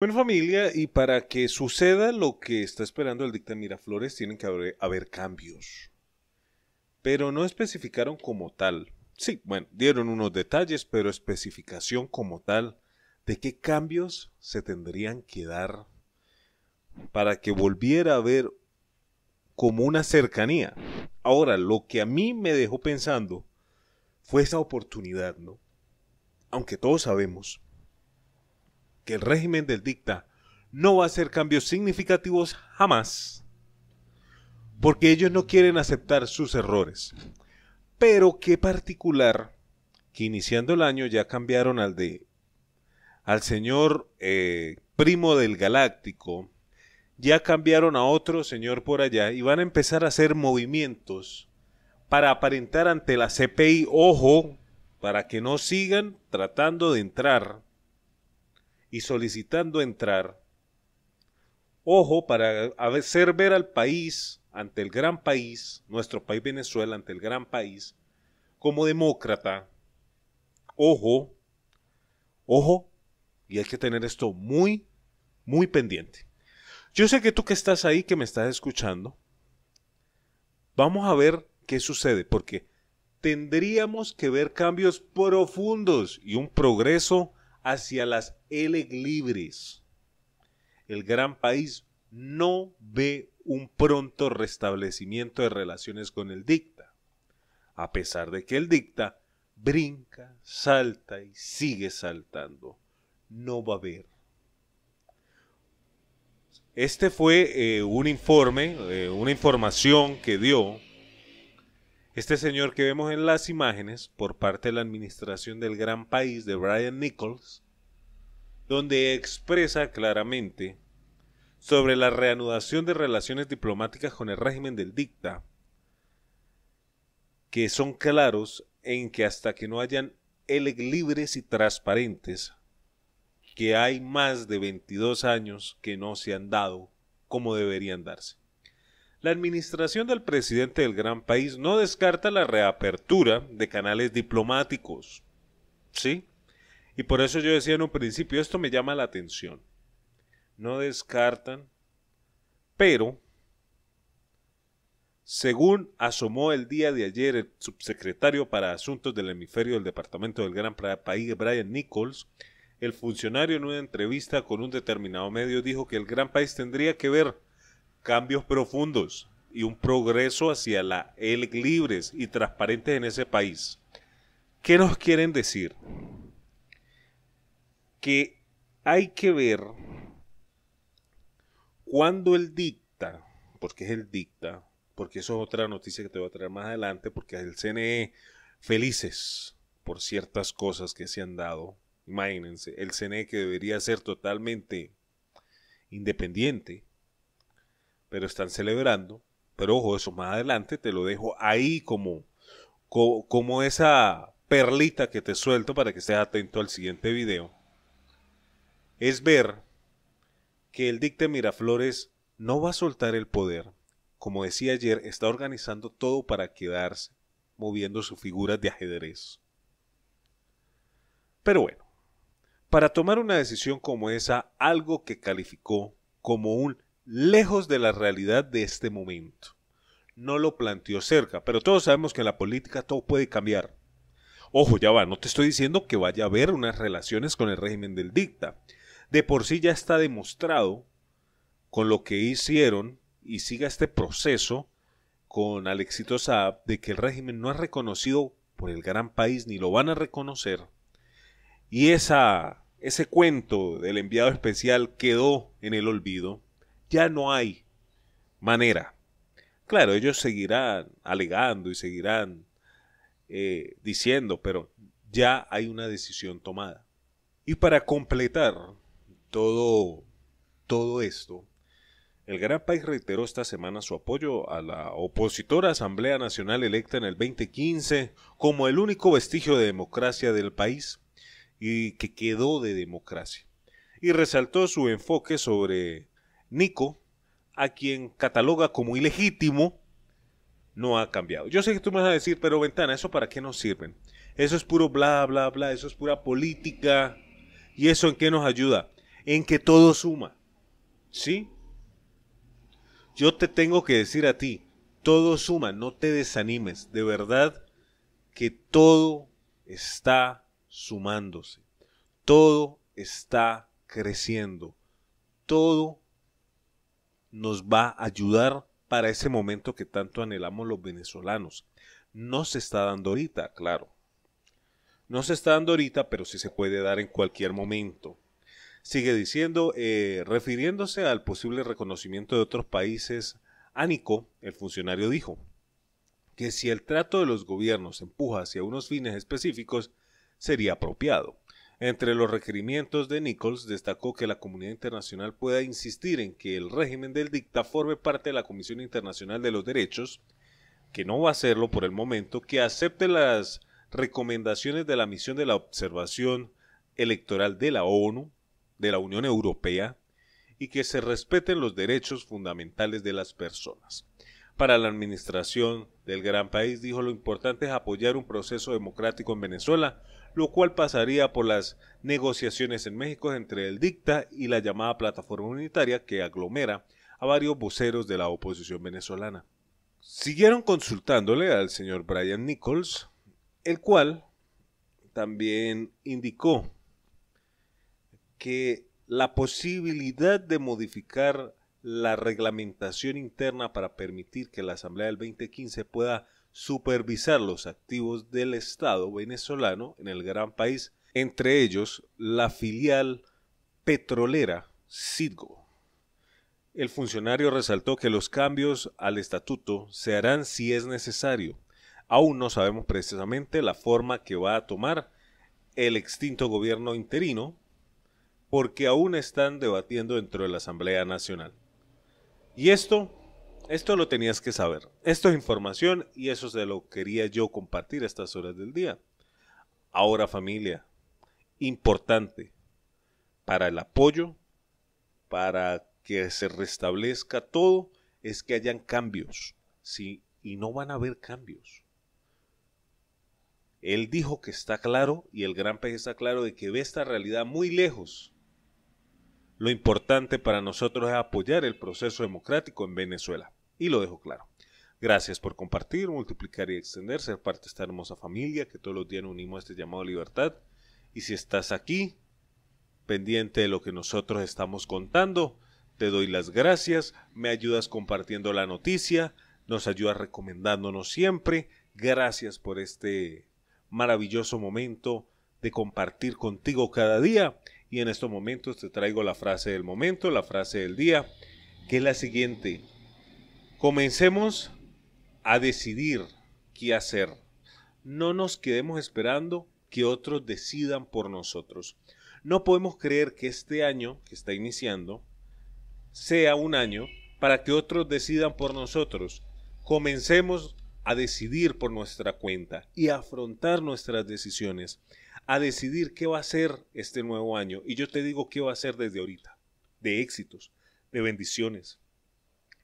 Bueno, familia, y para que suceda lo que está esperando el dictamen Miraflores, tienen que haber, cambios. Pero no especificaron como tal. Sí, bueno, dieron unos detalles, pero especificación como tal de qué cambios se tendrían que dar para que volviera a haber como una cercanía. Ahora, lo que a mí me dejó pensando fue esa oportunidad, ¿no? Aunque todos sabemos que el régimen del dicta no va a hacer cambios significativos jamás, porque ellos no quieren aceptar sus errores. Pero qué particular que iniciando el año ya cambiaron al de al señor eh, primo del galáctico, ya cambiaron a otro señor por allá y van a empezar a hacer movimientos para aparentar ante la CPI, ojo, para que no sigan tratando de entrar y solicitando entrar. Ojo para hacer ver al país, ante el gran país, nuestro país Venezuela, ante el gran país, como demócrata. Ojo, ojo, y hay que tener esto muy, muy pendiente. Yo sé que tú que estás ahí, que me estás escuchando, vamos a ver qué sucede, porque tendríamos que ver cambios profundos y un progreso hacia las L libres, el gran país no ve un pronto restablecimiento de relaciones con el dicta, a pesar de que el dicta brinca, salta y sigue saltando. No va a haber. Este fue eh, un informe, eh, una información que dio este señor que vemos en las imágenes por parte de la administración del gran país de Brian Nichols, donde expresa claramente sobre la reanudación de relaciones diplomáticas con el régimen del dicta, que son claros en que hasta que no hayan elecciones libres y transparentes, que hay más de 22 años que no se han dado como deberían darse. La administración del presidente del gran país no descarta la reapertura de canales diplomáticos. ¿Sí? Y por eso yo decía en un principio, esto me llama la atención. No descartan, pero, según asomó el día de ayer el subsecretario para Asuntos del Hemisferio del Departamento del Gran País, Brian Nichols, el funcionario en una entrevista con un determinado medio dijo que el gran país tendría que ver cambios profundos y un progreso hacia la el libres y transparentes en ese país. ¿Qué nos quieren decir? Que hay que ver cuando el dicta, porque es el dicta, porque eso es otra noticia que te voy a traer más adelante, porque es el CNE, felices por ciertas cosas que se han dado. Imagínense, el CNE que debería ser totalmente independiente, pero están celebrando. Pero ojo, eso más adelante te lo dejo ahí como, como, esa perlita que te suelto para que estés atento al siguiente video. Es ver que el dicte Miraflores no va a soltar el poder. Como decía ayer, está organizando todo para quedarse, moviendo su figura de ajedrez. Pero bueno, para tomar una decisión como esa, algo que calificó como un lejos de la realidad de este momento. No lo planteó cerca, pero todos sabemos que en la política todo puede cambiar. Ojo, ya va, no te estoy diciendo que vaya a haber unas relaciones con el régimen del dicta. De por sí ya está demostrado con lo que hicieron y siga este proceso con Alexito Saab de que el régimen no es reconocido por el gran país ni lo van a reconocer. Y esa, ese cuento del enviado especial quedó en el olvido. Ya no hay manera. Claro, ellos seguirán alegando y seguirán eh, diciendo, pero ya hay una decisión tomada. Y para completar todo, todo esto, el gran país reiteró esta semana su apoyo a la opositora Asamblea Nacional electa en el 2015 como el único vestigio de democracia del país y que quedó de democracia. Y resaltó su enfoque sobre Nico, a quien cataloga como ilegítimo, no ha cambiado. Yo sé que tú me vas a decir, pero Ventana, ¿eso para qué nos sirven? Eso es puro bla, bla, bla, eso es pura política. ¿Y eso en qué nos ayuda? En que todo suma. ¿Sí? Yo te tengo que decir a ti, todo suma, no te desanimes. De verdad que todo está sumándose. Todo está creciendo. Todo nos va a ayudar para ese momento que tanto anhelamos los venezolanos. No se está dando ahorita, claro. No se está dando ahorita, pero sí se puede dar en cualquier momento. Sigue diciendo, eh, refiriéndose al posible reconocimiento de otros países, Ánico, el funcionario, dijo que si el trato de los gobiernos empuja hacia unos fines específicos, sería apropiado. Entre los requerimientos de Nichols destacó que la comunidad internacional pueda insistir en que el régimen del dicta forme parte de la Comisión Internacional de los Derechos, que no va a hacerlo por el momento, que acepte las recomendaciones de la misión de la observación electoral de la ONU, de la Unión Europea, y que se respeten los derechos fundamentales de las personas para la administración del gran país. Dijo lo importante es apoyar un proceso democrático en Venezuela, lo cual pasaría por las negociaciones en México entre el dicta y la llamada plataforma unitaria que aglomera a varios voceros de la oposición venezolana. Siguieron consultándole al señor Brian Nichols, el cual también indicó que la posibilidad de modificar la reglamentación interna para permitir que la Asamblea del 2015 pueda supervisar los activos del Estado venezolano en el gran país, entre ellos la filial petrolera Citgo. El funcionario resaltó que los cambios al estatuto se harán si es necesario. Aún no sabemos precisamente la forma que va a tomar el extinto gobierno interino, porque aún están debatiendo dentro de la Asamblea Nacional. Y esto, esto lo tenías que saber. Esto es información y eso se lo quería yo compartir a estas horas del día. Ahora familia, importante para el apoyo, para que se restablezca todo, es que hayan cambios. Sí, y no van a haber cambios. Él dijo que está claro y el gran pez está claro de que ve esta realidad muy lejos lo importante para nosotros es apoyar el proceso democrático en Venezuela. Y lo dejo claro. Gracias por compartir, multiplicar y extender, ser parte de esta hermosa familia que todos los días nos unimos a este llamado libertad. Y si estás aquí, pendiente de lo que nosotros estamos contando, te doy las gracias, me ayudas compartiendo la noticia, nos ayudas recomendándonos siempre. Gracias por este maravilloso momento de compartir contigo cada día y en estos momentos te traigo la frase del momento, la frase del día, que es la siguiente. Comencemos a decidir qué hacer. No nos quedemos esperando que otros decidan por nosotros. No podemos creer que este año que está iniciando sea un año para que otros decidan por nosotros. Comencemos a decidir por nuestra cuenta y a afrontar nuestras decisiones a decidir qué va a ser este nuevo año. Y yo te digo qué va a ser desde ahorita. De éxitos, de bendiciones,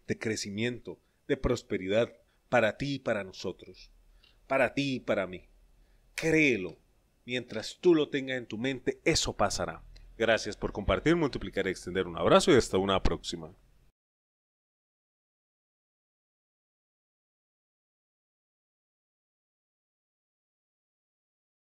de crecimiento, de prosperidad para ti y para nosotros. Para ti y para mí. Créelo. Mientras tú lo tengas en tu mente, eso pasará. Gracias por compartir, multiplicar y extender. Un abrazo y hasta una próxima.